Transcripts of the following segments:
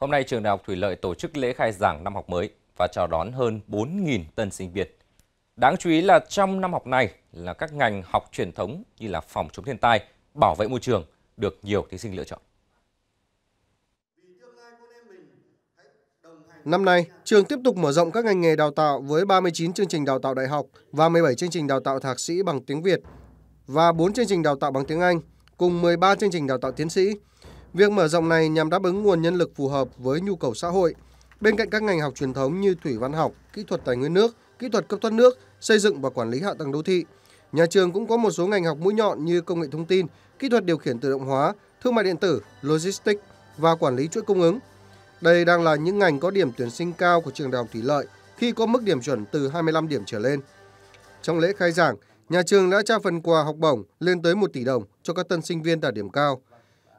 Hôm nay, trường Đại học Thủy Lợi tổ chức lễ khai giảng năm học mới và chào đón hơn 4.000 tân sinh viên. Đáng chú ý là trong năm học này là các ngành học truyền thống như là phòng chống thiên tai, bảo vệ môi trường được nhiều thí sinh lựa chọn. Năm nay, trường tiếp tục mở rộng các ngành nghề đào tạo với 39 chương trình đào tạo đại học và 17 chương trình đào tạo thạc sĩ bằng tiếng Việt và 4 chương trình đào tạo bằng tiếng Anh cùng 13 chương trình đào tạo tiến sĩ Việc mở rộng này nhằm đáp ứng nguồn nhân lực phù hợp với nhu cầu xã hội. Bên cạnh các ngành học truyền thống như thủy văn học, kỹ thuật tài nguyên nước, kỹ thuật cấp thoát nước, xây dựng và quản lý hạ tầng đô thị, nhà trường cũng có một số ngành học mũi nhọn như công nghệ thông tin, kỹ thuật điều khiển tự động hóa, thương mại điện tử, logistics và quản lý chuỗi cung ứng. Đây đang là những ngành có điểm tuyển sinh cao của trường Đại học Thủy Lợi khi có mức điểm chuẩn từ 25 điểm trở lên. Trong lễ khai giảng, nhà trường đã trao phần quà học bổng lên tới 1 tỷ đồng cho các tân sinh viên đạt điểm cao.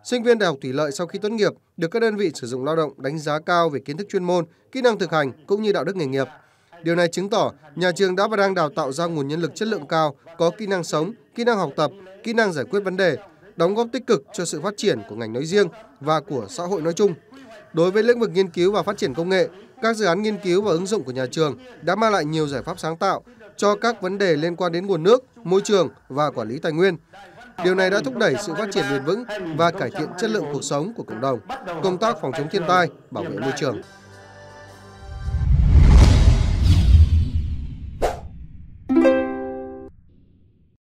Sinh viên Đại học Thủy lợi sau khi tốt nghiệp được các đơn vị sử dụng lao động đánh giá cao về kiến thức chuyên môn, kỹ năng thực hành cũng như đạo đức nghề nghiệp. Điều này chứng tỏ nhà trường đã và đang đào tạo ra nguồn nhân lực chất lượng cao, có kỹ năng sống, kỹ năng học tập, kỹ năng giải quyết vấn đề, đóng góp tích cực cho sự phát triển của ngành nói riêng và của xã hội nói chung. Đối với lĩnh vực nghiên cứu và phát triển công nghệ, các dự án nghiên cứu và ứng dụng của nhà trường đã mang lại nhiều giải pháp sáng tạo cho các vấn đề liên quan đến nguồn nước, môi trường và quản lý tài nguyên. Điều này đã thúc đẩy sự phát triển bền vững và cải thiện chất lượng cuộc sống của cộng đồng, công tác phòng chống thiên tai, bảo vệ môi trường.